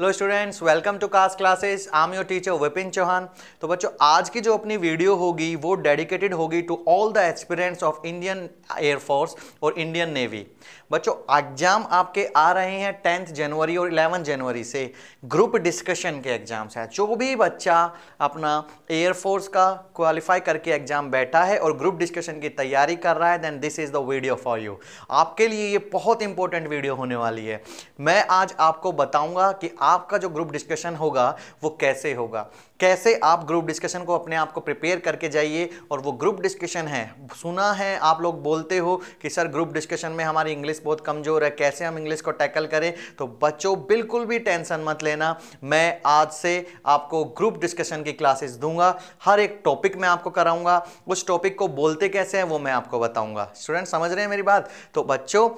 Hello students welcome to Cast Classes I'm your teacher Vipin Chauhan तो बच्चों आज की जो अपनी वीडियो होगी वो डेडिकेटेड होगी to all the experience of Indian air force और इंडियन नेवी बच्चों एग्जाम आपके आ रहे हैं टेंथ जनवरी और इलेवन जनवरी से ग्रुप डिस्कशन के एग्जाम्स हैं जो भी बच्चा अपना एयरफोर्स का क्वालिफाई करके एग्जाम बैठा है और ग्रुप डिस्कशन की तैयारी कर रहा है then this is the video for you आपके लिए ये बहुत इंपॉर्टेंट वीडियो होने वाली है मैं आज आपको बताऊँगा कि आपका जो ग्रुप डिस्कशन होगा वो कैसे होगा कैसे आप ग्रुप डिस्कशन को अपने आप को प्रिपेयर करके जाइए और वो ग्रुप डिस्कशन है सुना है आप लोग बोलते हो कि सर ग्रुप डिस्कशन में हमारी इंग्लिश बहुत कमज़ोर है कैसे हम इंग्लिश को टैकल करें तो बच्चों बिल्कुल भी टेंशन मत लेना मैं आज से आपको ग्रुप डिस्कशन की क्लासेस दूंगा हर एक टॉपिक मैं आपको कराऊंगा उस टॉपिक को बोलते कैसे हैं वो मैं आपको बताऊंगा स्टूडेंट समझ रहे हैं मेरी बात तो बच्चों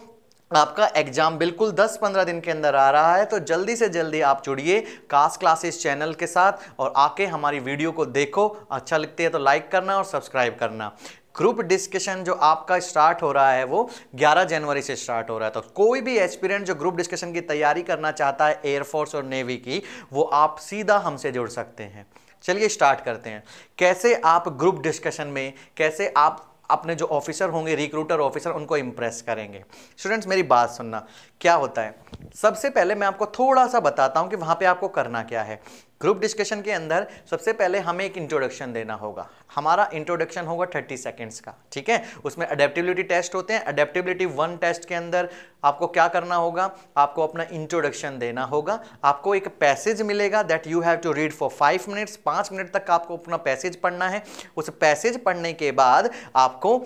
आपका एग्जाम बिल्कुल 10-15 दिन के अंदर आ रहा है तो जल्दी से जल्दी आप जुड़िए कास क्लासेस चैनल के साथ और आके हमारी वीडियो को देखो अच्छा लगती है तो लाइक करना और सब्सक्राइब करना ग्रुप डिस्कशन जो आपका स्टार्ट हो रहा है वो 11 जनवरी से स्टार्ट हो रहा है तो कोई भी एक्सपीरियंट जो ग्रुप डिस्कशन की तैयारी करना चाहता है एयरफोर्स और नेवी की वो आप सीधा हमसे जुड़ सकते हैं चलिए स्टार्ट करते हैं कैसे आप ग्रुप डिस्कशन में कैसे आप अपने जो ऑफिसर होंगे रिक्रूटर ऑफिसर उनको इम्प्रेस करेंगे स्टूडेंट्स मेरी बात सुनना क्या होता है सबसे पहले मैं आपको थोड़ा सा बताता हूँ कि वहाँ पे आपको करना क्या है ग्रुप डिस्कशन के अंदर सबसे पहले हमें एक इंट्रोडक्शन देना होगा हमारा इंट्रोडक्शन होगा थर्टी सेकेंड्स का ठीक है उसमें अडेप्टिबिलिटी टेस्ट होते हैं अडेप्टिबिलिटी वन टेस्ट के अंदर आपको क्या करना होगा आपको अपना इंट्रोडक्शन देना होगा आपको एक पैसेज मिलेगा that you have to read for five minutes पाँच मिनट तक आपको अपना पैसेज पढ़ना है उस पैसेज पढ़ने के बाद आपको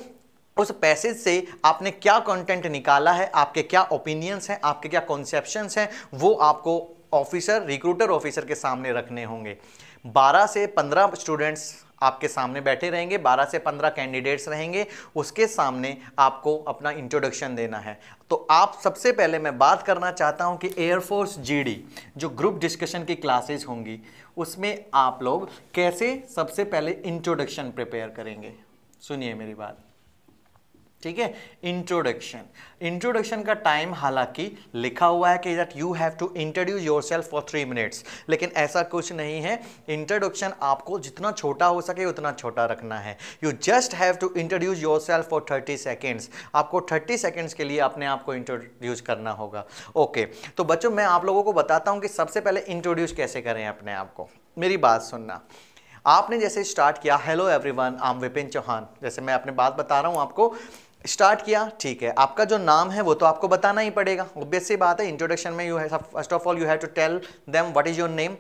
उस पैसेज से आपने क्या कंटेंट निकाला है आपके क्या ओपिनियंस हैं आपके क्या कॉन्सेप्शंस हैं वो आपको ऑफिसर रिक्रूटर ऑफिसर के सामने रखने होंगे 12 से 15 स्टूडेंट्स आपके सामने बैठे रहेंगे 12 से 15 कैंडिडेट्स रहेंगे उसके सामने आपको अपना इंट्रोडक्शन देना है तो आप सबसे पहले मैं बात करना चाहता हूं कि एयरफोर्स जीडी जो ग्रुप डिस्कशन की क्लासेस होंगी उसमें आप लोग कैसे सबसे पहले इंट्रोडक्शन प्रिपेयर करेंगे सुनिए मेरी बात ठीक है इंट्रोडक्शन इंट्रोडक्शन का टाइम हालांकि लिखा हुआ है कि that you have to introduce yourself for three minutes लेकिन ऐसा कुछ नहीं है इंट्रोडक्शन आपको जितना छोटा हो सके उतना छोटा रखना है you just have to introduce yourself for thirty seconds आपको थर्टी सेकेंड्स के लिए अपने आप को इंट्रोड्यूस करना होगा ओके okay, तो बच्चों मैं आप लोगों को बताता हूँ कि सबसे पहले इंट्रोड्यूस कैसे करें अपने आप को मेरी बात सुनना आपने जैसे स्टार्ट किया हेलो एवरीवन आम विपिन चौहान जैसे मैं अपने बात बता रहा हूँ आपको स्टार्ट किया ठीक है आपका जो नाम है वो तो आपको बताना ही पड़ेगा ऑब्वियस सी बात है इंट्रोडक्शन में यू है first of all you have to tell them what is your name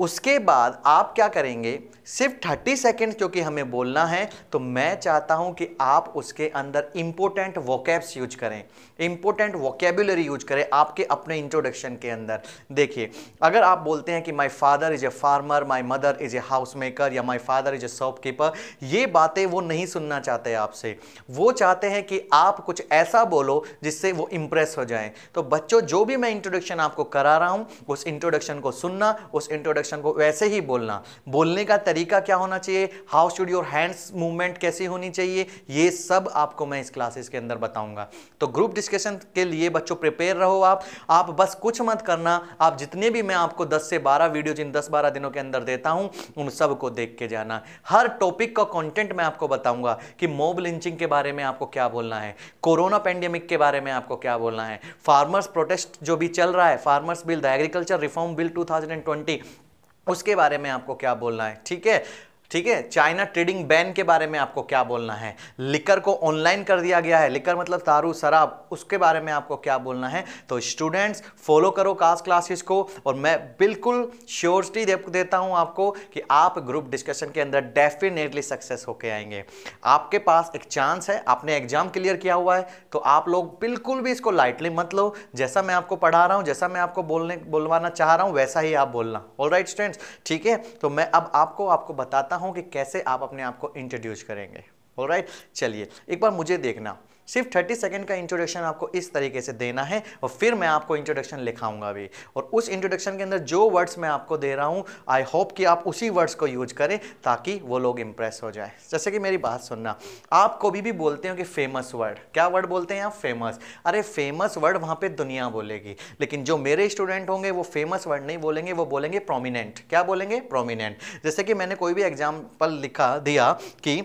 उसके बाद आप क्या करेंगे सिर्फ थर्टी सेकेंड क्योंकि हमें बोलना है तो मैं चाहता हूं कि आप उसके अंदर इम्पोर्टेंट वोकैब्स यूज करें इम्पोर्टेंट वोकेबुलरी यूज करें आपके अपने इंट्रोडक्शन के अंदर देखिए अगर आप बोलते हैं कि my father is a farmer my mother is a house maker या my father is a shop keeper ये बातें वो नहीं सुनना चाहते आपसे वो चाहते हैं कि आप कुछ ऐसा बोलो जिससे वो इम्प्रेस हो जाए तो बच्चों जो भी मैं इंट्रोडक्शन आपको करा रहा हूँ उस इंट्रोडक्शन को सुनना उस इंट्रोडक्शन क्वेश्चन को वैसे ही बोलना बोलने का तरीका क्या होना चाहिए how should your hands movement कैसी होनी चाहिए ये सब आपको मैं इस क्लासेस के अंदर बताऊंगा तो ग्रुप डिस्कशन के लिए बच्चों प्रिपेयर रहो आप आप बस कुछ मत करना आप जितने भी मैं आपको 10 से 12 वीडियो जिन 10-12 दिनों के अंदर देता हूं उन सब को देख के जाना हर टॉपिक का कंटेंट मैं आपको बताऊंगा कि मोब लिंचिंग के बारे में आपको क्या बोलना है कोरोना पेंडेमिक के बारे में आपको क्या बोलना है फार्मर्स प्रोटेस्ट जो भी चल रहा है farmers bill the agriculture reform bill too उसके बारे में आपको क्या बोलना है ठीक है ठीक है चाइना ट्रेडिंग बैन के बारे में आपको क्या बोलना है लिकर को ऑनलाइन कर दिया गया है लिकर मतलब दारू शराब उसके बारे में आपको क्या बोलना है तो स्टूडेंट्स फॉलो करो कास्ट क्लासेस को और मैं बिल्कुल श्योरिटी दे, देता हूं आपको कि आप ग्रुप डिस्कशन के अंदर डेफिनेटली सक्सेस होके आएंगे आपके पास एक चांस है आपने एग्जाम क्लियर किया हुआ है तो आप लोग बिल्कुल भी इसको लाइटली मत लो जैसा मैं आपको पढ़ा रहा हूँ जैसा मैं आपको बोलने बोलवाना चाह रहा हूँ वैसा ही आप बोलना ऑल राइट स्टूडेंट्स ठीक है तो मैं अब आपको आपको बताता हूँ कि कैसे आप अपने आप को इंट्रोड्यूस करेंगे राइट चलिए एक बार मुझे देखना सिर्फ थर्टी सेकेंड का इंट्रोडक्शन आपको इस तरीके से देना है और फिर मैं आपको इंट्रोडक्शन लिखाऊंगा भी और उस इंट्रोडक्शन के अंदर जो वर्ड्स मैं आपको दे रहा हूँ आई होप कि आप उसी वर्ड्स को यूज करें ताकि वो लोग इम्प्रेस हो जाए जैसे कि मेरी बात सुनना आप कभी भी बोलते हो कि फेमस वर्ड क्या वर्ड बोलते हैं आप फेमस अरे फेमस वर्ड वहाँ पर दुनिया बोलेगी लेकिन जो मेरे स्टूडेंट होंगे वो फेमस वर्ड नहीं बोलेंगे वो बोलेंगे प्रोमिनेंट क्या बोलेंगे प्रोमिनेंट जैसे कि मैंने कोई भी एग्जाम्पल लिखा दिया कि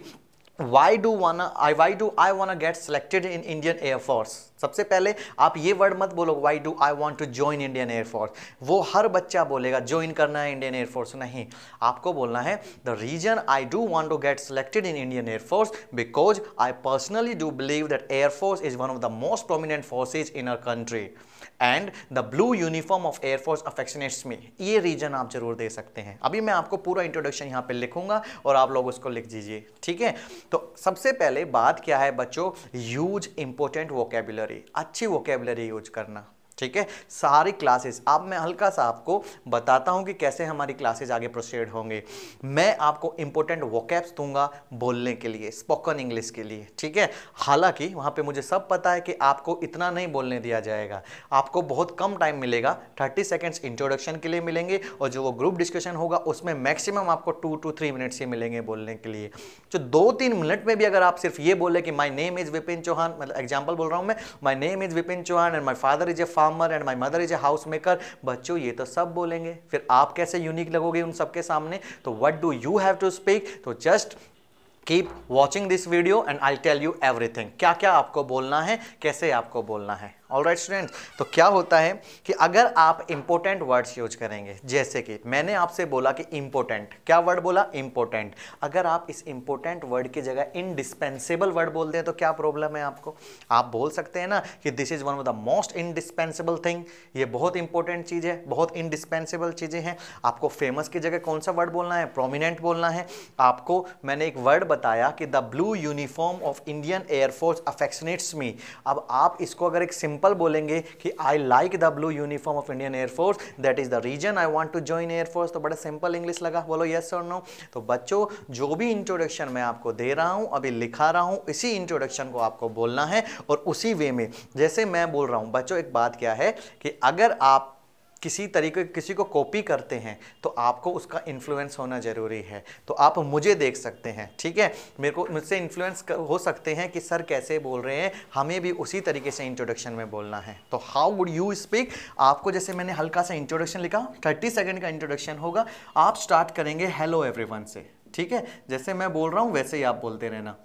वाई डू वाना आई Y do I wanna get selected in Indian air force सबसे पहले आप ये वर्ड मत बोलो why do I want to join Indian air force वो हर बच्चा बोलेगा ज्वाइन करना है इंडियन एयरफोर्स नहीं आपको बोलना है the reason I do want to get selected in Indian air force because I personally do believe that air force is one of the most prominent forces in our country and the blue uniform of air force affectionates me ये reason आप जरूर दे सकते हैं अभी मैं आपको पूरा introduction यहाँ पे लिखूंगा और आप लोग उसको लिख दीजिए ठीक है तो सबसे पहले बात क्या है बच्चों यूज इंपॉर्टेंट वोकेबुलरी अच्छी वोकेबुलरी यूज करना ठीक है सारी क्लासेस अब मैं हल्का सा आपको बताता हूँ कि कैसे हमारी क्लासेस आगे प्रोसीड होंगे मैं आपको इंपॉर्टेंट वोकैप्स दूंगा बोलने के लिए स्पोकन इंग्लिश के लिए ठीक है हालांकि वहाँ पे मुझे सब पता है कि आपको इतना नहीं बोलने दिया जाएगा आपको बहुत कम टाइम मिलेगा थर्टी सेकेंड्स इंट्रोडक्शन के लिए मिलेंगे और जो वो ग्रुप डिस्कशन होगा उसमें मैक्सिमम आपको टू टू थ्री मिनट्स ही मिलेंगे बोलने के लिए तो दो तीन मिनट में भी अगर आप सिर्फ ये बोले कि my name is Vipin Chauhan मतलब एग्जाम्पल बोल रहा हूँ मैं my name is Vipin Chauhan and my father is a farmer and my mother is a house maker बच्चों ये तो सब बोलेंगे फिर आप कैसे यूनिक लगोगे उन सबके सामने तो what do you have to speak तो just keep watching this video and I tell you everything क्या क्या आपको बोलना है कैसे आपको बोलना है ऑल राइट स्टूडेंट्स तो क्या होता है कि अगर आप इंपॉर्टेंट वर्ड्स यूज करेंगे जैसे कि मैंने आपसे बोला कि इंपॉर्टेंट क्या वर्ड बोला इंपॉर्टेंट अगर आप इस इंपॉर्टेंट वर्ड की जगह इनडिस्पेंसेबल वर्ड बोल दें तो क्या प्रॉब्लम है आपको आप बोल सकते हैं ना कि this is one of the most indispensable thing ये बहुत इंपॉर्टेंट चीज़ है बहुत इनडिस्पेंसेबल चीज़ें हैं आपको फेमस की जगह कौन सा वर्ड बोलना है प्रोमिनेंट बोलना है आपको मैंने एक वर्ड बताया कि the blue uniform of Indian air force affectionates me अब आप इसको अगर एक सिंपल सिंपल बोलेंगे कि I like the blue uniform of Indian air force that is the reason I want to join air force तो बड़ा सिंपल इंग्लिश लगा बोलो येस और नो तो बच्चों जो भी इंट्रोडक्शन मैं आपको दे रहा हूँ अभी लिखा रहा हूँ इसी इंट्रोडक्शन को आपको बोलना है और उसी वे में जैसे मैं बोल रहा हूँ बच्चों एक बात क्या है कि अगर आप किसी तरीके किसी को कॉपी करते हैं तो आपको उसका इन्फ्लुएंस होना ज़रूरी है तो आप मुझे देख सकते हैं ठीक है मेरे को मुझसे इन्फ्लुएंस हो सकते हैं कि सर कैसे बोल रहे हैं हमें भी उसी तरीके से इंट्रोडक्शन में बोलना है तो हाउ वुड यू स्पीक आपको जैसे मैंने हल्का सा इंट्रोडक्शन लिखा थर्टी सेकेंड का इंट्रोडक्शन होगा आप स्टार्ट करेंगे हेलो एवरी से ठीक है जैसे मैं बोल रहा हूँ वैसे ही आप बोलते रहना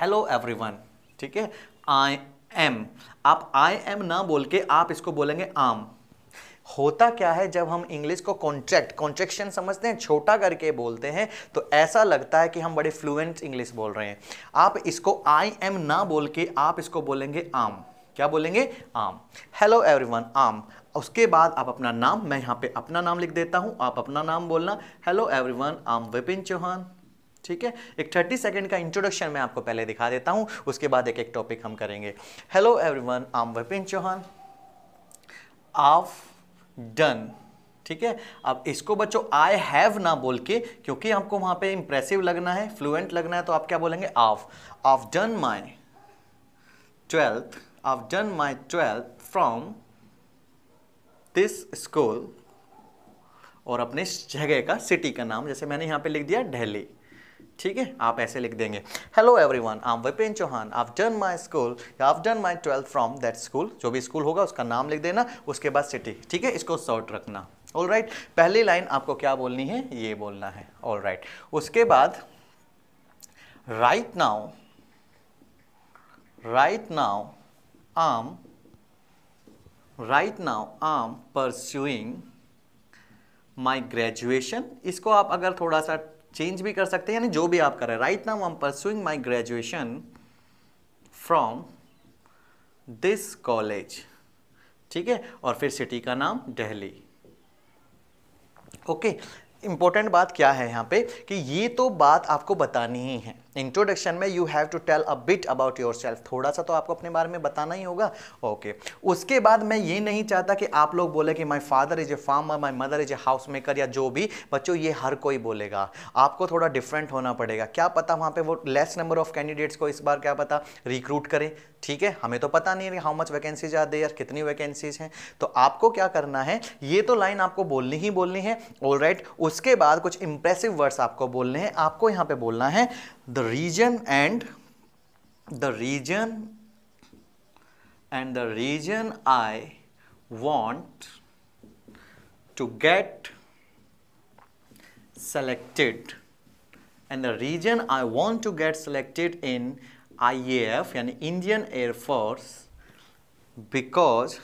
हेलो एवरी ठीक है आई एम आप आई एम ना बोल के आप इसको बोलेंगे आम होता क्या है जब हम इंग्लिश को कॉन्ट्रैक्ट कॉन्ट्रेक्शन समझते हैं छोटा करके बोलते हैं तो ऐसा लगता है कि हम बड़े फ्लुएंट इंग्लिश बोल रहे हैं आप इसको आई एम ना बोल के आप इसको बोलेंगे आम क्या बोलेंगे आम हेलो एवरीवन आम उसके बाद आप अपना नाम मैं यहाँ पे अपना नाम लिख देता हूँ आप अपना नाम बोलना हेलो एवरीवन आम विपिन चौहान ठीक है एक थर्टी सेकेंड का इंट्रोडक्शन मैं आपको पहले दिखा देता हूँ उसके बाद एक एक टॉपिक हम करेंगे हेलो एवरी वन आम विपिन चौहान आफ डन ठीक है अब इसको बच्चों आई हैव ना बोल के क्योंकि आपको वहां पे इंप्रेसिव लगना है फ्लुएंट लगना है तो आप क्या बोलेंगे I've I've done my twelfth I've done my twelfth from this school और अपने जगह का सिटी का नाम जैसे मैंने यहाँ पे लिख दिया दिल्ली ठीक है आप ऐसे लिख देंगे hello everyone I am Vipin Chauhan I've done my school I've done my twelfth from that school जो भी स्कूल होगा उसका नाम लिख देना उसके बाद सिटी ठीक है इसको शॉर्ट रखना ऑल राइट right. पहली लाइन आपको क्या बोलनी है ये बोलना है ऑल राइट right. उसके बाद right now right now I'm right now I'm pursuing my graduation इसको आप अगर थोड़ा सा चेंज भी कर सकते हैं यानी जो भी आप करें right now I am pursuing my graduation from this college ठीक है और फिर सिटी का नाम दिल्ली ओके इंपॉर्टेंट बात क्या है यहां पे कि ये तो बात आपको बतानी ही है इंट्रोडक्शन में you have to tell a bit about yourself थोड़ा सा तो आपको अपने बारे में बताना ही होगा ओके okay. उसके बाद मैं ये नहीं चाहता कि आप लोग बोले कि my father is a farmer my mother is a house maker या जो भी बच्चों ये हर कोई बोलेगा आपको थोड़ा डिफरेंट होना पड़ेगा क्या पता वहाँ पे वो लेस नंबर ऑफ कैंडिडेट्स को इस बार क्या पता रिक्रूट करें ठीक है हमें तो पता नहीं है हाउ मच वैकेंसीज आर यार कितनी वैकेंसीज हैं तो आपको क्या करना है ये तो लाइन आपको बोलनी ही बोलनी है ऑल right, उसके बाद कुछ इंप्रेसिव वर्ड्स आपको बोलने हैं आपको यहाँ पे बोलना है the region and the region and the region I want to get selected and the region I want to get selected in IAF and Indian Air Force because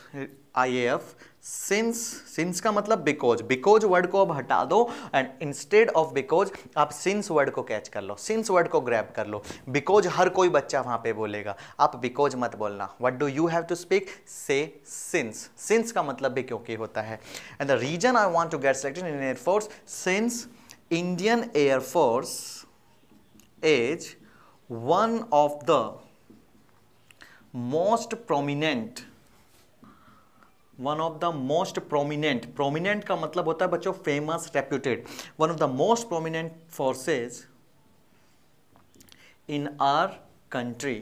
IAF since since का मतलब because because word को अब हटा दो and instead of because आप since word को catch कर लो सिंस वर्ड को ग्रैब कर लो बिकॉज हर कोई बच्चा वहां पे बोलेगा आप बिकॉज मत बोलना what do you have to speak से सिंस सिंस का मतलब भी क्योंकि होता है and the reason I want to get selected in air force since Indian air force is one of the most prominent One of the most prominent, prominent का मतलब होता है बच्चों famous reputed one of the most prominent forces in our country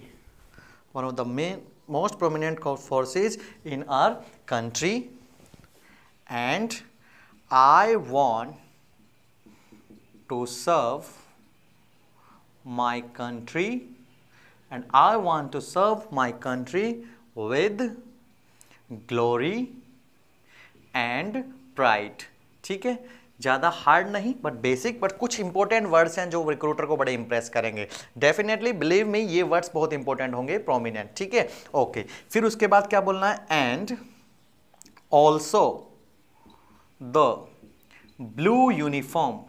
one of the main most prominent forces in our country and i want to serve my country and i want to serve my country with glory and pride ठीक है ज़्यादा hard नहीं but basic but कुछ important words हैं जो recruiter को बड़े Impress करेंगे डेफिनेटली बिलीव में ये वर्ड्स बहुत इंपॉर्टेंट होंगे प्रोमिनेंट ठीक है ओके फिर उसके बाद क्या बोलना है and also the blue uniform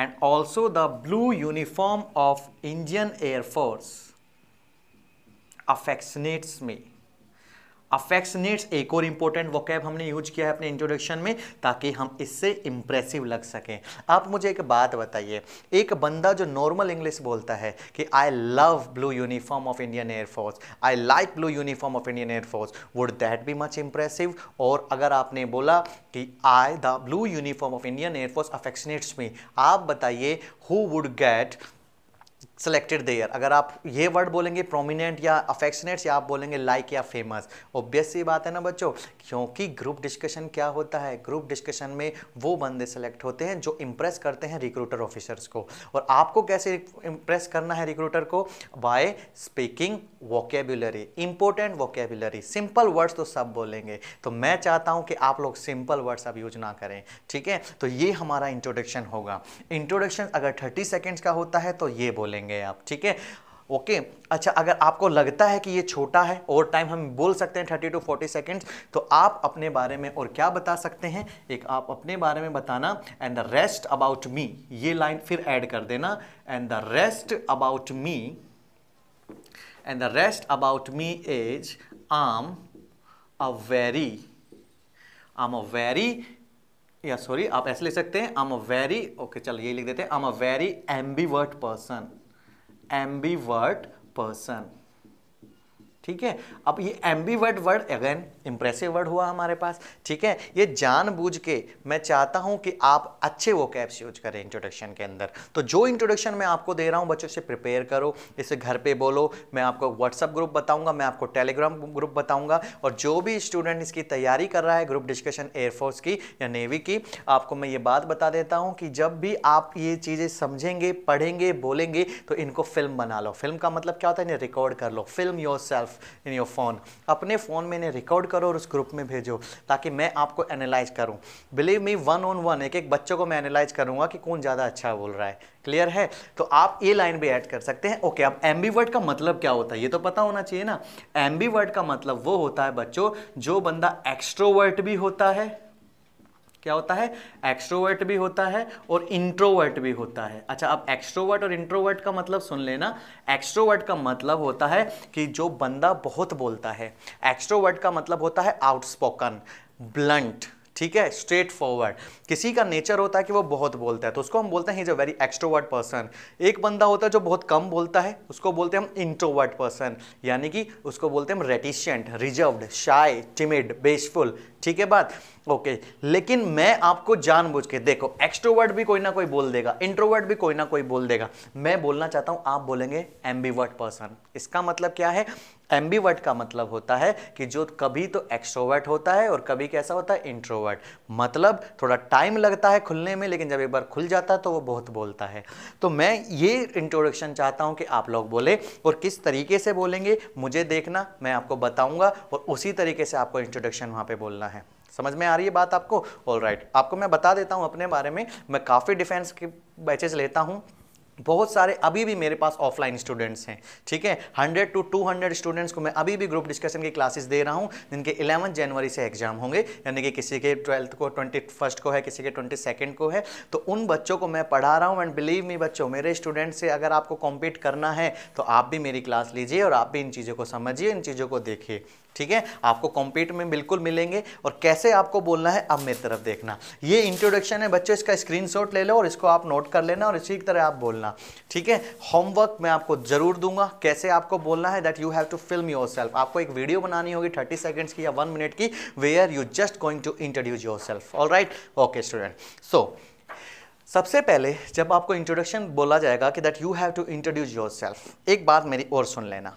and also the blue uniform of Indian air force affectionates me affectionates एक और इम्पोर्टेंट कैब हमने यूज किया है अपने इंट्रोडक्शन में ताकि हम इससे इंप्रेसिव लग सकें आप मुझे एक बात बताइए एक बंदा जो नॉर्मल इंग्लिश बोलता है कि I love blue uniform of Indian air force I like blue uniform of Indian air force would that be much impressive और अगर आपने बोला कि I the blue uniform of Indian air force affectionates me आप बताइए who would get selected there अगर आप ये वर्ड बोलेंगे प्रोमिनेंट या अफेक्शनेट या आप बोलेंगे लाइक या फेमस ओबियस ये बात है ना बच्चों क्योंकि ग्रुप डिस्कशन क्या होता है ग्रुप डिस्कशन में वो बंदे सेलेक्ट होते हैं जो इम्प्रेस करते हैं रिक्रूटर ऑफिसर्स को और आपको कैसे इम्प्रेस करना है रिक्रूटर को by speaking vocabulary important vocabulary simple words तो सब बोलेंगे तो मैं चाहता हूँ कि आप लोग सिंपल वर्ड्स अब यूज ना करें ठीक है तो ये हमारा इंट्रोडक्शन होगा इंट्रोडक्शन अगर थर्टी सेकेंड्स का होता है तो ये बोलेंगे आप ठीक है ओके okay, अच्छा अगर आपको लगता है कि ये छोटा है और टाइम हम बोल सकते हैं थर्टी टू फोर्टी सेकेंड्स तो आप अपने बारे में और क्या बता सकते हैं एक आप अपने बारे में बताना and the rest about me ये लाइन फिर ऐड कर देना and the rest about me and the rest about me is I'm a very I'm a very या सॉरी आप ऐसे लिख सकते हैं आम अ वेरी ओके चलो ये लिख देते हैं I'm a very ambivert person ambivert person ठीक है अब ये ambivert word again impressive word हुआ हमारे पास ठीक है ये जानबूझ के मैं चाहता हूँ कि आप अच्छे वो कैप्स यूज करें इंट्रोडक्शन के अंदर तो जो इंट्रोडक्शन मैं आपको दे रहा हूँ बच्चों से प्रिपेयर करो इसे घर पे बोलो मैं आपको व्हाट्सअप ग्रुप बताऊँगा मैं आपको टेलीग्राम ग्रुप बताऊँगा और जो भी स्टूडेंट इसकी तैयारी कर रहा है ग्रुप डिस्कशन एयरफोर्स की या नेवी की आपको मैं ये बात बता देता हूँ कि जब भी आप ये चीज़ें समझेंगे पढ़ेंगे बोलेंगे तो इनको फिल्म बना लो फिल्म का मतलब क्या होता है रिकॉर्ड कर लो film yourself in your phone अपने फ़ोन में इन्हें रिकॉर्ड करो और उस ग्रुप में भेजो ताकि मैं आपको एनालाइज करूँ believe me one on one एक एक बच्चों को मैं एनालाइज करूँगा कि कौन ज़्यादा अच्छा बोल रहा है क्लियर है तो आप ये लाइन भी ऐड कर सकते हैं ओके अब एम वर्ड का मतलब क्या होता है ये तो पता होना चाहिए ना एम वर्ड का मतलब वो होता है बच्चों जो बंदा एक्स्ट्रोवर्ट भी होता है क्या होता है एक्स्ट्रोवर्ट भी होता है और इंट्रोवर्ट भी होता है अच्छा अब एक्स्ट्रोवर्ट और इंट्रोवर्ट का मतलब सुन लेना एक्स्ट्रोवर्ट का मतलब होता है कि जो बंदा बहुत बोलता है एक्स्ट्रोवर्ट का मतलब होता है आउटस्पोकन ब्लंट ठीक है स्ट्रेट फॉरवर्ड किसी का नेचर होता है कि वो बहुत बोलता है तो उसको हम बोलते हैं is a very extrovert person एक बंदा होता है जो बहुत कम बोलता है उसको बोलते हैं हम इंट्रोवर्ट पर्सन यानी कि उसको बोलते हैं हम रेटिशियंट रिजर्व्ड शाय टिमिड बेशफुल ठीक है बात ओके लेकिन मैं आपको जानबूझ के देखो एक्सट्रोवर्ट भी कोई ना कोई बोल देगा इंट्रोवर्ट भी कोई ना कोई बोल देगा मैं बोलना चाहता हूं आप बोलेंगे एम्बीवर्ट पर्सन इसका मतलब क्या है एम्बीवर्ट का मतलब होता है कि जो कभी तो एक्सट्रोवर्ट होता है और कभी कैसा होता है इंट्रोवर्ट मतलब थोड़ा टाइम लगता है खुलने में लेकिन जब एक बार खुल जाता है तो वो बहुत बोलता है तो मैं ये इंट्रोडक्शन चाहता हूँ कि आप लोग बोले और किस तरीके से बोलेंगे मुझे देखना मैं आपको बताऊँगा और उसी तरीके से आपको इंट्रोडक्शन वहाँ पर बोलना है है समझ में आ रही है बात आपको ऑल राइट right. आपको मैं बता देता हूँ अपने बारे में मैं काफ़ी डिफेंस के बैचेज लेता हूँ बहुत सारे अभी भी मेरे पास ऑफलाइन स्टूडेंट्स हैं ठीक है 100 टू 200 स्टूडेंट्स को मैं अभी भी ग्रुप डिस्कशन की क्लासेस दे रहा हूं जिनके 11 जनवरी से एग्जाम होंगे यानी कि किसी के ट्वेल्थ को ट्वेंटी फर्स्ट को है किसी के ट्वेंटी सेकेंड को है तो उन बच्चों को मैं पढ़ा रहा हूं एंड बिलीव मी बच्चों मेरे स्टूडेंट से अगर आपको कॉम्पीट करना है तो आप भी मेरी क्लास लीजिए और आप भी इन चीज़ों को समझिए इन चीज़ों को देखिए ठीक है आपको कॉम्पीट में बिल्कुल मिलेंगे और कैसे आपको बोलना है अब मेरी तरफ देखना ये इंट्रोडक्शन है बच्चों इसका स्क्रीनशॉट ले लो और इसको आप नोट कर लेना और इसी तरह आप बोलना ठीक है होमवर्क मैं आपको जरूर दूंगा कैसे आपको बोलना है that you have to film yourself आपको एक वीडियो बनानी होगी थर्टी सेकेंड्स की या वन मिनट की where you just going to introduce yourself all right okay student so सबसे पहले जब आपको इंट्रोडक्शन बोला जाएगा कि that you have to introduce yourself एक बात मेरी और सुन लेना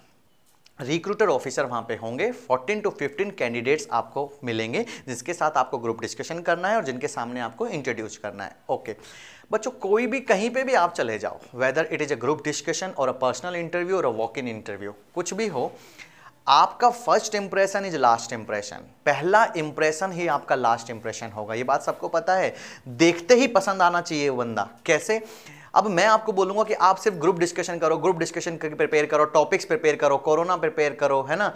रिक्रूटर ऑफिसर वहाँ पे होंगे 14 टू 15 कैंडिडेट्स आपको मिलेंगे जिसके साथ आपको ग्रुप डिस्कशन करना है और जिनके सामने आपको इंट्रोड्यूस करना है ओके बच्चों कोई भी कहीं पे भी आप चले जाओ whether it is a group discussion और अ पर्सनल इंटरव्यू और अ वॉक इन इंटरव्यू कुछ भी हो आपका first impression is last impression पहला इंप्रेशन ही आपका लास्ट इंप्रेशन होगा ये बात सबको पता है देखते ही पसंद आना चाहिए बंदा कैसे अब मैं आपको बोलूंगा कि आप सिर्फ ग्रुप डिस्कशन करो ग्रुप डिस्कशन प्रिपेयर करो टॉपिक्स प्रिपेयर करो कोरोना प्रिपेयर करो है ना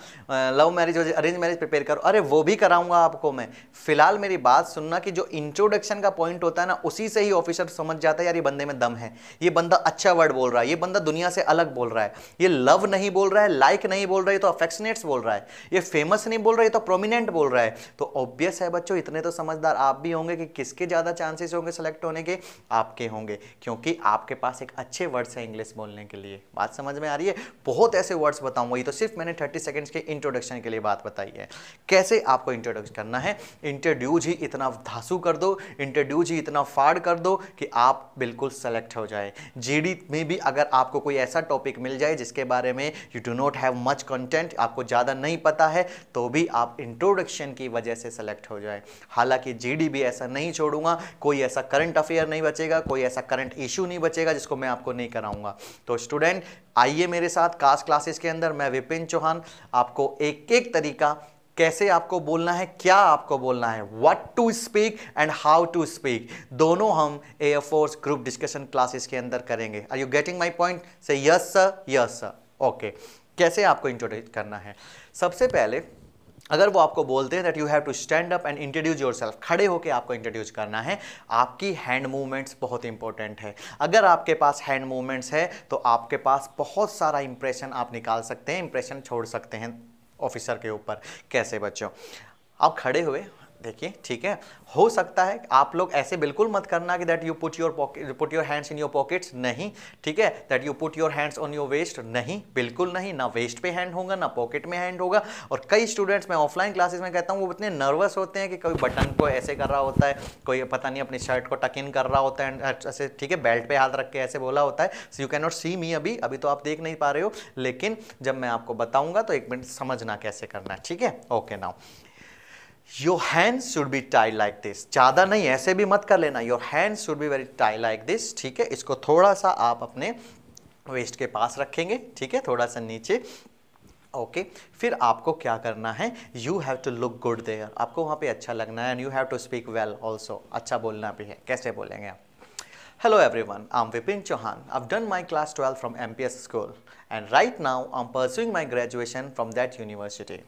love marriage arrange marriage prepare करो अरे वो भी कराऊंगा आपको मैं फिलहाल मेरी बात सुनना कि जो इंट्रोडक्शन का पॉइंट होता है ना उसी से ही ऑफिसर समझ जाता है यार ये बंदे में दम है ये बंदा अच्छा वर्ड बोल रहा है ये बंदा दुनिया से अलग बोल रहा है ये लव नहीं बोल रहा है लाइक नहीं बोल रहा है तो अफेक्शनेट्स बोल रहा है ये फेमस नहीं बोल रहा है तो प्रोमिनेंट बोल रहा है तो ऑब्वियस है बच्चों इतने तो समझदार आप भी होंगे कि किसके ज़्यादा चांसेस होंगे सेलेक्ट होने के आपके होंगे क्योंकि आप आपके पास एक अच्छे वर्ड्स हैं इंग्लिश बोलने के लिए बात समझ में आ रही है बहुत ऐसे वर्ड्स बताऊंगा ये तो सिर्फ मैंने थर्टी सेकेंड्स के इंट्रोडक्शन के लिए बात बताई है कैसे आपको इंट्रोडक्शन करना है इंट्रोड्यूज ही इतना धासु कर दो इंट्रोड्यूज ही इतना फाड़ कर दो कि आप बिल्कुल सेलेक्ट हो जाए जी में भी अगर आपको कोई ऐसा टॉपिक मिल जाए जिसके बारे में you do not have much content आपको ज़्यादा नहीं पता है तो भी आप इंट्रोडक्शन की वजह से सेलेक्ट हो जाए हालांकि जी भी ऐसा नहीं छोड़ूंगा कोई ऐसा करंट अफेयर नहीं बचेगा कोई ऐसा करंट इशू नहीं बचेगा जिसको मैं आपको नहीं कराऊंगा तो स्टूडेंट आइए मेरे साथ कास्ट क्लासेस के अंदर मैं विपिन चौहान आपको एक एक तरीका कैसे आपको बोलना है क्या आपको बोलना है what to speak and how to speak दोनों हम air force group discussion classes के अंदर करेंगे are you getting my point से yes sir yes sir okay कैसे आपको इंट्रोड्यूस करना है सबसे पहले अगर वो आपको बोलते हैं that you have to stand up and introduce yourself खड़े होकर आपको इंट्रोड्यूस करना है आपकी हैंड मूवमेंट्स बहुत इंपॉर्टेंट है अगर आपके पास हैंड मूवमेंट्स है तो आपके पास बहुत सारा इंप्रेशन आप निकाल सकते हैं इंप्रेशन छोड़ सकते हैं ऑफिसर के ऊपर कैसे बच्चों आप खड़े हुए देखिए ठीक है हो सकता है आप लोग ऐसे बिल्कुल मत करना कि that you put your pocket put your hands in your pockets नहीं ठीक है that you put your hands on your waist नहीं बिल्कुल नहीं ना वेस्ट पे हैंड होगा ना पॉकेट में हैंड होगा और कई स्टूडेंट्स मैं ऑफलाइन क्लासेस में कहता हूँ वो इतने नर्वस होते हैं कि कोई बटन को ऐसे कर रहा होता है कोई पता नहीं अपनी शर्ट को टक इन कर रहा होता है ऐसे ठीक है बेल्ट पर हाथ रख के ऐसे बोला होता है so you can not see me अभी अभी तो आप देख नहीं पा रहे हो लेकिन जब मैं आपको बताऊँगा तो एक मिनट समझना कैसे करना है ठीक है okay now your hand should be tied like this ज़्यादा नहीं ऐसे भी मत कर लेना your hand should be very tied like this ठीक है इसको थोड़ा सा आप अपने वेस्ट के पास रखेंगे ठीक है थोड़ा सा नीचे ओके okay. फिर आपको क्या करना है you have to look good there आपको वहाँ पे अच्छा लगना है and you have to speak well also अच्छा बोलना भी है कैसे बोलेंगे आप hello Vipin Chauhan I'm done my class twelve from M 12 S school and right now I am pursuing my graduation from that university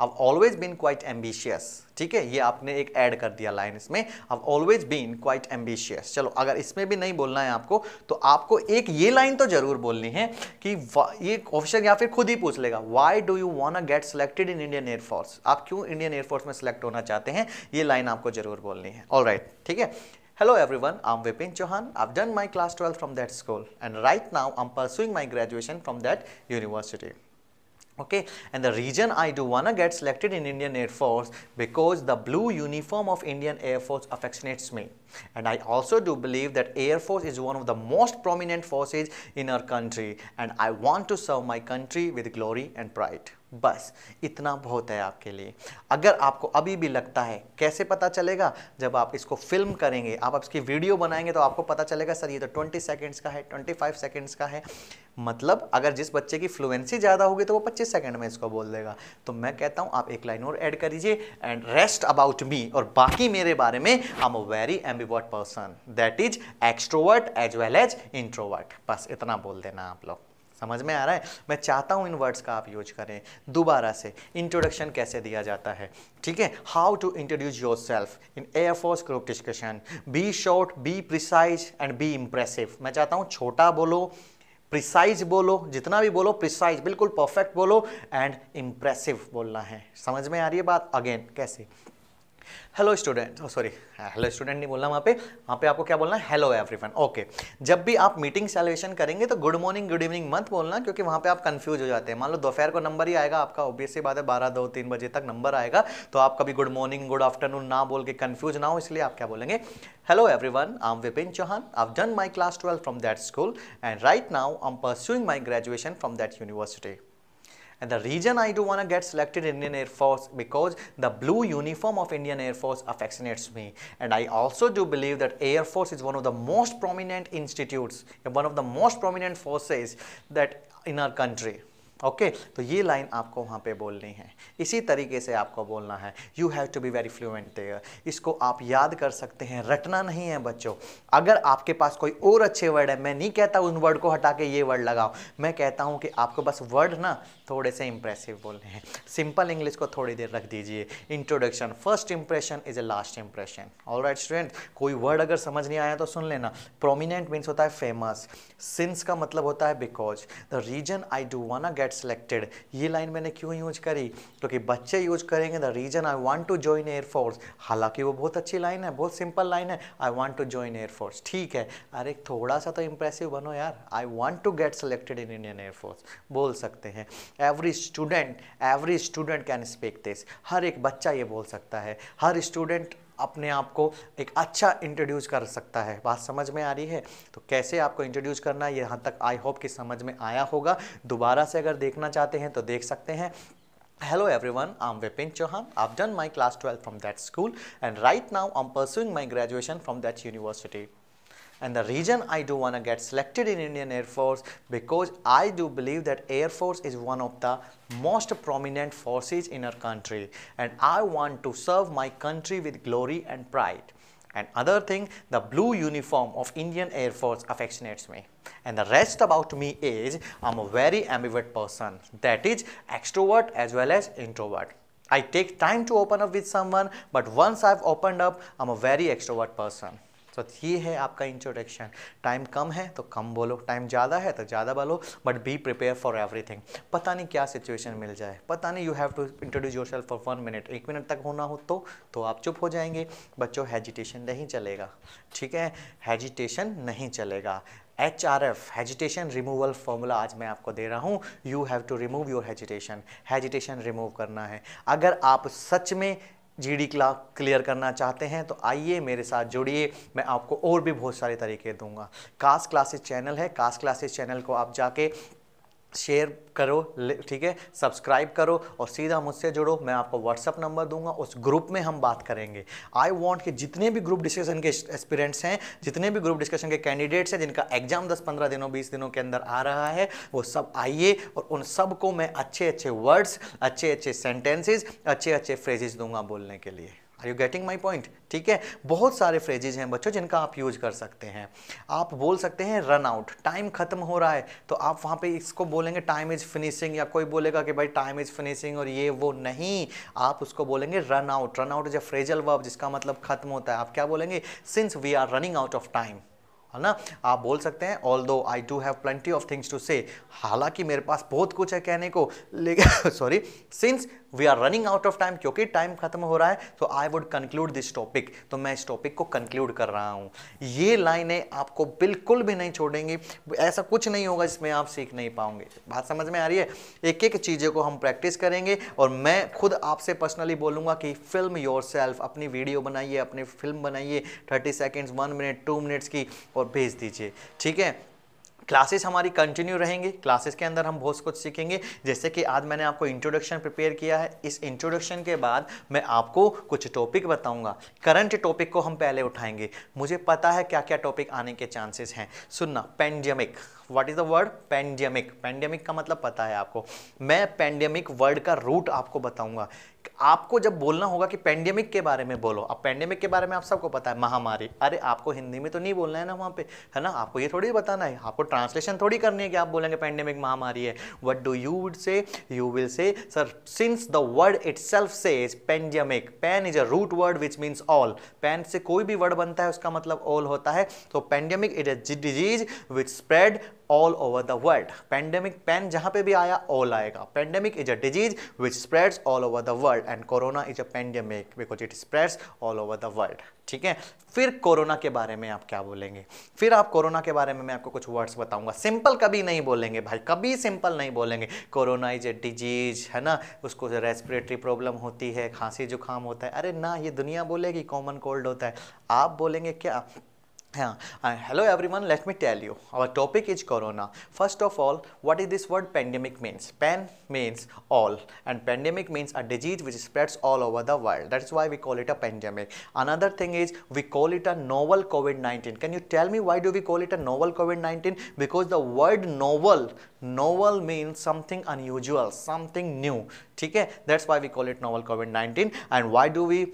I've always been quite ambitious ठीक है ये आपने एक ऐड कर दिया लाइन इसमें आव ऑलवेज बीन क्वाइट एम्बिशियस चलो अगर इसमें भी नहीं बोलना है आपको तो आपको एक ये लाइन तो जरूर बोलनी है कि ये ऑफिसर या फिर खुद ही पूछ लेगा why do you want get selected in Indian air force आप क्यों इंडियन एयरफोर्स में सेलेक्ट होना चाहते हैं ये लाइन आपको जरूर बोलनी है ऑल राइट ठीक है हेलो एवरी वन आम Vipin Chauhan I've done my class twelfth from that school and right now I'm pursuing my graduation from that university okay and the region i do wanna get selected in indian air force because the blue uniform of indian air force affectionates me And I also do believe that Air Force is one of the most prominent forces in our country and I want to serve my country with glory and pride. बस इतना बहुत है आपके लिए अगर आपको अभी भी लगता है कैसे पता चलेगा जब आप इसको फिल्म करेंगे आप इसकी वीडियो बनाएंगे तो आपको पता चलेगा सर ये तो 20 सेकंड्स का है 25 सेकंड्स का है मतलब अगर जिस बच्चे की फ्लुएंसी ज़्यादा होगी तो वो 25 सेकंड में इसको बोल देगा तो मैं कहता हूँ आप एक लाइन और ऐड करीजिए एंड रेस्ट अबाउट मी और बाकी मेरे बारे में I am very am ambivert person that is extrovert as well as introvert बस इतना बोल देना आप लोग समझ में आ रहा है मैं चाहता हूँ इन वर्ड्स का आप यूज करें दोबारा से इंट्रोडक्शन कैसे दिया जाता है ठीक है how to introduce yourself in air force group discussion be short be precise and be impressive मैं चाहता हूँ छोटा बोलो प्रिसाइज बोलो जितना भी बोलो प्रिसाइज बिल्कुल परफेक्ट बोलो एंड इम्प्रेसिव बोलना है समझ में आ रही है बात अगेन कैसे hello student sorry hello student नहीं बोलना वहाँ पे वहाँ पे आपको क्या बोलना है हेलो एवरीवन ओके जब भी आप मीटिंग सेलिब्रेशन करेंगे तो गुड मॉर्निंग गुड इवनिंग मत बोलना क्योंकि वहाँ पे आप कंफ्यूज हो जाते हैं मान लो दोपहर को नंबर ही आएगा आपका ऑब्वियसली बात है बारह दो तीन बजे तक नंबर आएगा तो आप कभी गुड मॉर्निंग गुड आफ्टरनून ना बोल के कन्फ्यूज ना हो इसलिए आप क्या बोलेंगे हेलो एवरी वन आम Vipin Chauhan I've done my class twelve from that school and right now I'm pursuing my graduation from that university And the reason I do want to get selected in Indian Air Force because the blue uniform of Indian Air Force affectionates me. And I also do believe that Air Force is one of the most prominent institutes, one of the most prominent forces that in our country. Okay okay, तो ये line आपको वहाँ पे बोलनी है इसी तरीके से आपको बोलना है you have to be very fluent there इसको आप याद कर सकते हैं रटना नहीं है बच्चों अगर आपके पास कोई और अच्छे वर्ड है मैं नहीं कहता उन वर्ड को हटा के ये वर्ड लगाओ मैं कहता हूँ कि आपको बस वर्ड ना थोड़े से इंप्रेसिव बोलने हैं सिंपल इंग्लिश को थोड़ी देर रख दीजिए introduction first impression is a last impression all right student कोई वर्ड अगर समझ नहीं आया तो सुन लेना प्रोमिनेंट मीन्स होता है फेमस सिंस का मतलब होता है because the reason I do wanna get selected ये लाइन मैंने क्यों यूज करी क्योंकि तो बच्चे यूज करेंगे the reason I want to join air force हालांकि वो बहुत अच्छी लाइन है बहुत सिंपल लाइन है I want to join air force ठीक है अरे थोड़ा सा तो इम्प्रेसिव बनो यार I want to get selected in Indian air force बोल सकते हैं every student every student can speak this हर एक बच्चा ये बोल सकता है हर स्टूडेंट अपने आप को एक अच्छा इंट्रोड्यूस कर सकता है बात समझ में आ रही है तो कैसे आपको इंट्रोड्यूस करना है यहाँ तक आई होप कि समझ में आया होगा दोबारा से अगर देखना चाहते हैं तो देख सकते हैं hello everyone I am Vipin Chauhan I done my class twelfth from that school and right now I am pursuing my graduation from that university And the reason I do want to get selected in Indian Air Force because I do believe that Air Force is one of the most prominent forces in our country and I want to serve my country with glory and pride. And other thing, the blue uniform of Indian Air Force affectionates me. And the rest about me is, I'm a very ambivert person. That is, extrovert as well as introvert. I take time to open up with someone, but once I've opened up, I'm a very extrovert person. तो ये है आपका introduction time कम है तो कम बोलो time ज़्यादा है तो ज़्यादा बोलो but be prepare for everything पता नहीं क्या सिचुएशन मिल जाए पता नहीं you have to introduce yourself for one minute एक मिनट तक होना हो तो, तो आप चुप हो जाएंगे बच्चों हेजिटेशन नहीं चलेगा ठीक है हेजिटेशन नहीं चलेगा H R F hesitation removal formula आज मैं आपको दे रहा हूँ you have to remove your hesitation hesitation remove करना है अगर आप सच में जीडी क्लाक क्लियर करना चाहते हैं तो आइए मेरे साथ जुड़िए मैं आपको और भी बहुत सारे तरीके दूंगा कास्ट क्लासेस चैनल है कास्ट क्लासेस चैनल को आप जाके शेयर करो ठीक है सब्सक्राइब करो और सीधा मुझसे जुड़ो मैं आपको व्हाट्सअप नंबर दूंगा उस ग्रुप में हम बात करेंगे आई वॉन्ट कि जितने भी ग्रुप डिस्कशन के एस्पिरेंट्स हैं जितने भी ग्रुप डिस्कशन के कैंडिडेट्स हैं जिनका एग्जाम 10-15 दिनों 20 दिनों के अंदर आ रहा है वो सब आइए और उन सब को मैं अच्छे अच्छे वर्ड्स अच्छे अच्छे सेंटेंसेज अच्छे अच्छे फ्रेजेस दूंगा बोलने के लिए are you getting my point ठीक है बहुत सारे फ्रेजेज हैं बच्चों जिनका आप यूज कर सकते हैं आप बोल सकते हैं रन आउट टाइम खत्म हो रहा है तो आप वहाँ पे इसको बोलेंगे टाइम इज फिनिशिंग या कोई बोलेगा कि भाई टाइम इज फिनिशिंग और ये वो नहीं आप उसको बोलेंगे run out run out is a phrasal verb जिसका मतलब खत्म होता है आप क्या बोलेंगे since we are running out of time है ना आप बोल सकते हैं although I do have plenty of things to say हालांकि मेरे पास बहुत कुछ है कहने को लेकिन sorry since we are running out of time क्योंकि टाइम खत्म हो रहा है तो I would conclude this topic तो मैं इस टॉपिक को कंक्लूड कर रहा हूँ ये लाइनें आपको बिल्कुल भी नहीं छोड़ेंगी ऐसा कुछ नहीं होगा जिसमें आप सीख नहीं पाओगे बात समझ में आ रही है एक एक चीजें को हम प्रैक्टिस करेंगे और मैं खुद आपसे पर्सनली बोलूँगा कि फिल्म योर अपनी वीडियो बनाइए अपनी फिल्म बनाइए thirty seconds one minute two minutes की और भेज दीजिए ठीक है क्लासेस हमारी कंटिन्यू रहेंगी क्लासेस के अंदर हम बहुत कुछ सीखेंगे जैसे कि आज मैंने आपको इंट्रोडक्शन प्रिपेयर किया है इस इंट्रोडक्शन के बाद मैं आपको कुछ टॉपिक बताऊंगा करंट टॉपिक को हम पहले उठाएंगे मुझे पता है क्या क्या टॉपिक आने के चांसेस हैं सुनना pandemic what is the word pandemic pandemic का मतलब पता है आपको मैं पैंडेमिक वर्ड का रूट आपको बताऊंगा आपको जब बोलना होगा कि पैंडेमिक के बारे में बोलो अब पेंडेमिक के बारे में आप सबको पता है महामारी अरे आपको हिंदी में तो नहीं बोलना है ना वहाँ पे है ना आपको ये थोड़ी बताना है आपको ट्रांसलेशन थोड़ी करनी है कि आप बोलेंगे पैंडेमिक महामारी है what do you would say you will say sir since the word itself say is pandemic pan is a root word which means all pan से कोई भी वर्ड बनता है उसका मतलब ऑल होता है तो pandemic it is disease which spread all over the world pandemic pan जहां पे भी आया ऑल आएगा pandemic is a disease which spreads all over the world and corona is a pandemic because it spreads all over the world ठीक है फिर corona के बारे में आप क्या बोलेंगे फिर आप कोरोना के बारे में मैं आपको कुछ वर्ड्स बताऊंगा सिंपल कभी नहीं बोलेंगे भाई कभी सिंपल नहीं बोलेंगे कोरोना इज ए डिजीज है ना उसको रेस्पिरेटरी प्रॉब्लम होती है खांसी जुकाम होता है अरे ना ये दुनिया बोलेगी कॉमन कोल्ड होता है आप बोलेंगे क्या Yeah. Uh, hello everyone, let me tell you, our topic is Corona. First of all, what is this word pandemic means? Pan means all and pandemic means a disease which spreads all over the world. That's why we call it a pandemic. Another thing is we call it a novel COVID-19. Can you tell me why do we call it a novel COVID-19? Because the word novel, novel means something unusual, something new. Okay? That's why we call it novel COVID-19 and why do we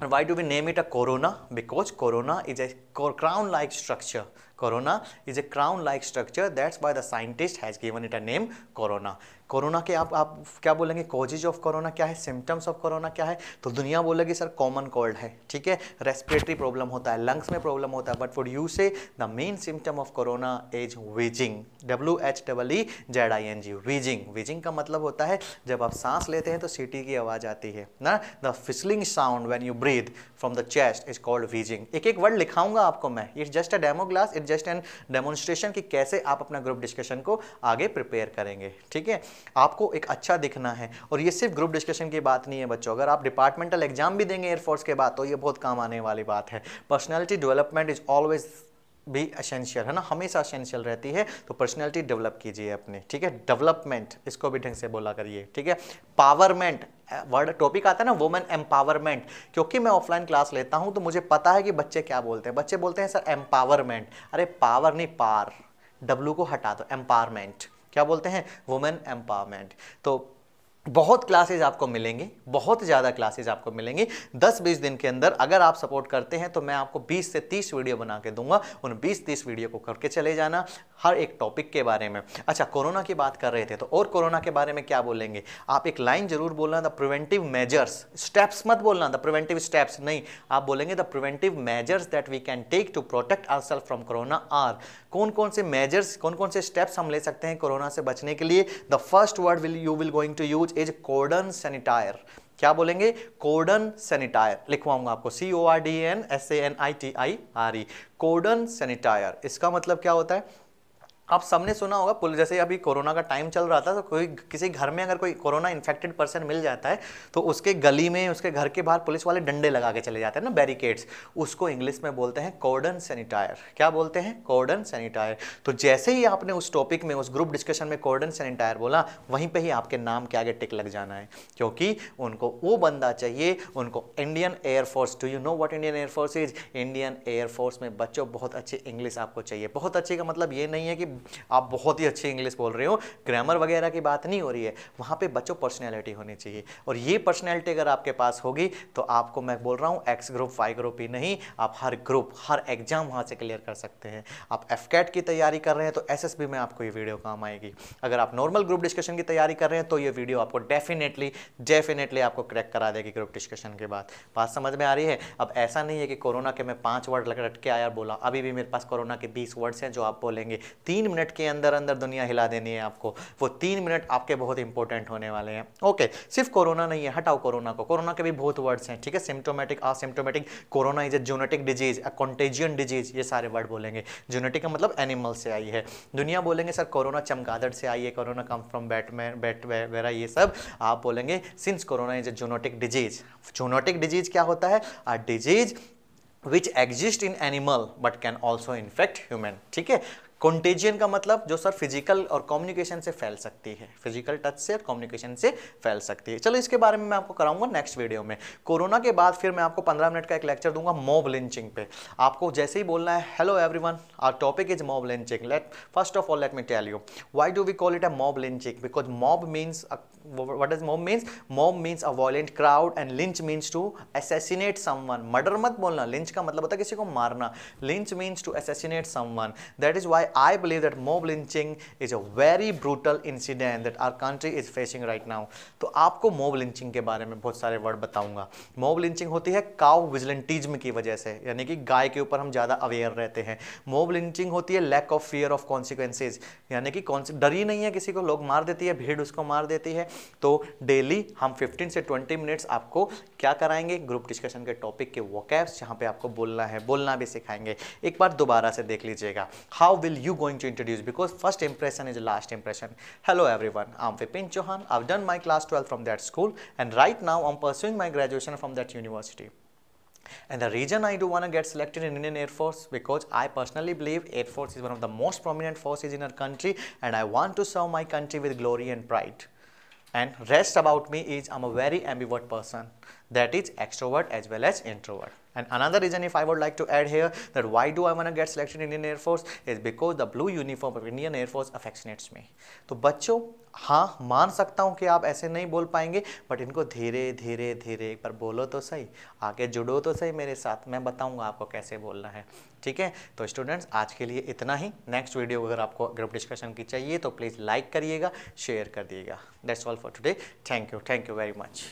and why do we name it a corona? Because corona is a crown-like structure. Corona is a crown-like structure. That's why the scientist has given it a name corona. Corona के आप आप क्या बोलेंगे causes of corona क्या है symptoms of corona क्या है तो दुनिया बोलेगी सर कॉमन कोल्ड है ठीक है रेस्पिरेटरी प्रॉब्लम होता है लंग्स में प्रॉब्लम होता है but for you say the main symptom of corona is wheezing W H double E Z I N G wheezing wheezing का मतलब होता है जब आप सांस लेते हैं तो सीटी की आवाज़ आती है ना the whistling sound when you breathe from the chest is called wheezing एक एक वर्ड लिखाऊंगा आपको मैं it's just a demo class it's just an demonstration कि कैसे आप अपना ग्रुप डिस्कशन को आगे प्रिपेयर करेंगे ठीक है आपको एक अच्छा दिखना है और ये सिर्फ ग्रुप डिस्कशन की बात नहीं है बच्चों अगर आप डिपार्टमेंटल एग्जाम भी देंगे एयरफोर्स के बाद तो ये बहुत काम आने वाली बात है पर्सनैलिटी डेवलपमेंट इज ऑलवेज भी असेंशियल है ना हमेशा असेंशियल रहती है तो पर्सनैलिटी डेवलप कीजिए अपनी ठीक है डेवलपमेंट इसको भी ढंग से बोला करिए ठीक है पावरमेंट वर्ड टॉपिक आता है ना वुमेन एम्पावरमेंट क्योंकि मैं ऑफलाइन क्लास लेता हूँ तो मुझे पता है कि बच्चे क्या बोलते हैं बच्चे बोलते हैं सर एम्पावरमेंट अरे पावर नहीं पार डब्ल्यू को हटा दो एम्पावरमेंट क्या बोलते हैं वुमेन एम्पावरमेंट तो बहुत क्लासेज आपको मिलेंगे बहुत ज़्यादा क्लासेज आपको मिलेंगे 10-20 दिन के अंदर अगर आप सपोर्ट करते हैं तो मैं आपको 20 से 30 वीडियो बना के दूंगा उन 20-30 वीडियो को करके चले जाना हर एक टॉपिक के बारे में अच्छा कोरोना की बात कर रहे थे तो और कोरोना के बारे में क्या बोलेंगे आप एक लाइन जरूर बोलना द प्रिवेंटिव मेजर्स स्टेप्स मत बोलना द प्रिवेंटिव स्टेप्स नहीं आप बोलेंगे the preventive measures that we can take to protect ourselves from corona or कौन कौन से मेजर्स कौन कौन से स्टेप्स हम ले सकते हैं कोरोना से बचने के लिए the first word will you will going to use is cordon sanitaire क्या बोलेंगे कोडन सैनिटायर लिखवाऊंगा आपको C O R D N S A N I T I R E cordon sanitaire इसका मतलब क्या होता है आप सबने सुना होगा पुलिस जैसे अभी कोरोना का टाइम चल रहा था तो कोई किसी घर में अगर कोई कोरोना इन्फेक्टेड पर्सन मिल जाता है तो उसके गली में उसके घर के बाहर पुलिस वाले डंडे लगा के चले जाते हैं ना बैरिकेड्स उसको इंग्लिश में बोलते हैं कॉर्डन सैनिटायर क्या बोलते हैं कॉर्डन सैनिटायर तो जैसे ही आपने उस टॉपिक में उस ग्रुप डिस्कशन में कॉर्डन सैनिटायर बोला वहीं पर ही आपके नाम के आगे टिक लग जाना है क्योंकि उनको वो बंदा चाहिए उनको Indian air force do you know what Indian air force is Indian air force में बच्चों बहुत अच्छी इंग्लिश आपको चाहिए बहुत अच्छी का मतलब ये नहीं है कि आप बहुत ही अच्छी इंग्लिश बोल रहे हो ग्रामर वगैरह की बात नहीं हो रही है वहाँ पे बच्चों पर्सनैलिटी होनी चाहिए और ये पर्सनैलिटी अगर आपके पास होगी तो आपको मैं बोल रहा हूँ एक्स ग्रुप वाई ग्रुप ही नहीं आप हर ग्रुप हर एग्जाम वहाँ से क्लियर कर सकते हैं आप एफ की तैयारी कर रहे हैं तो एस में आपको ये वीडियो काम आएगी अगर आप नॉर्मल ग्रुप डिस्कशन की तैयारी कर रहे हैं तो ये वीडियो आपको डेफिनेटली डेफिनेटली आपको क्रैक करा देगी ग्रुप डिस्कशन के बाद बात समझ में आ रही है अब ऐसा नहीं है कि कोरोना के मैं पाँच वर्ड रट के आया बोला अभी भी मेरे पास कोरोना के बीस वर्ड्स हैं जो आप बोलेंगे तीन तीन मिनट के अंदर अंदर दुनिया हिला देनी है आपको वो तीन मिनट आपके बहुत इंपॉर्टेंट होने वाले हैं ओके सिर्फ कोरोना नहीं है हटाओ कोरोना को कोरोना के भी बहुत वर्ड्स हैं ठीक है symptomatic asymptomatic corona is a zoonotic disease a contagion disease ये सारे वर्ड बोलेंगे जूनेटिक का मतलब एनिमल से आई है दुनिया बोलेंगे सर कोरोना चमगादड़ से आई है corona come from Batman bat वगैरह ये सब आप बोलेंगे since corona is a zoonotic disease zoonotic disease क्या होता है a disease which exist in animal but can also infect human ठीक है कॉन्टेजियन का मतलब जो सर फिजिकल और कम्युनिकेशन से फैल सकती है फिजिकल टच से और कम्युनिकेशन से फैल सकती है चलो इसके बारे में मैं आपको कराऊंगा नेक्स्ट वीडियो में कोरोना के बाद फिर मैं आपको 15 मिनट का एक लेक्चर दूंगा मॉब लिंचिंग पे आपको जैसे ही बोलना है hello everyone our topic is mob lynching let first of all let me tell you why do we call it a mob lynching because mob means what is mob means mob means a violent crowd and lynch means to assassinate someone murder मत बोलना lynch का मतलब होता है किसी को मारना lynch means to assassinate someone that is why why I believe that mob lynching is a very brutal incident that our country is facing right now. तो आपको mob lynching के बारे में बहुत सारे वर्ड बताऊंगा Mob lynching होती है cow विजिलेंटिज्म की वजह से यानी कि गाय के ऊपर हम ज़्यादा अवेयर रहते हैं Mob lynching होती है lack of fear of consequences. यानी कि कौन डर ही नहीं है किसी को लोग मार देती है भीड़ उसको मार देती है तो डेली हम 15 से 20 मिनट्स आपको क्या कराएंगे ग्रुप डिस्कशन के टॉपिक के वॉकैप्स जहाँ पे आपको बोलना है बोलना भी सिखाएंगे एक बार दोबारा से देख लीजिएगा how will you going to introduce because first impression is last impression. Hello everyone, I'm Vipin Chauhan. I've done my class 12 from that school and right now I'm pursuing my graduation from that university. And the reason I do want to get selected in Indian Air Force because I personally believe Air Force is one of the most prominent forces in our country and I want to serve my country with glory and pride. And rest about me is I'm a very ambivert person that is extrovert as well as introvert. And another reason if I would like to add here that why do I want to get selected in Indian Air Force is because the blue uniform of Indian Air Force affectionates me. तो बच्चों हाँ मान सकता हूँ कि आप ऐसे नहीं बोल पाएंगे बट इनको धीरे धीरे धीरे एक बार बोलो तो सही आगे जुड़ो तो सही मेरे साथ मैं बताऊँगा आपको कैसे बोलना है ठीक है तो स्टूडेंट्स आज के लिए इतना ही नेक्स्ट वीडियो अगर आपको ग्रुप डिस्कशन की चाहिए तो प्लीज़ लाइक करिएगा शेयर कर दिएगा that's all for today thank you thank you very much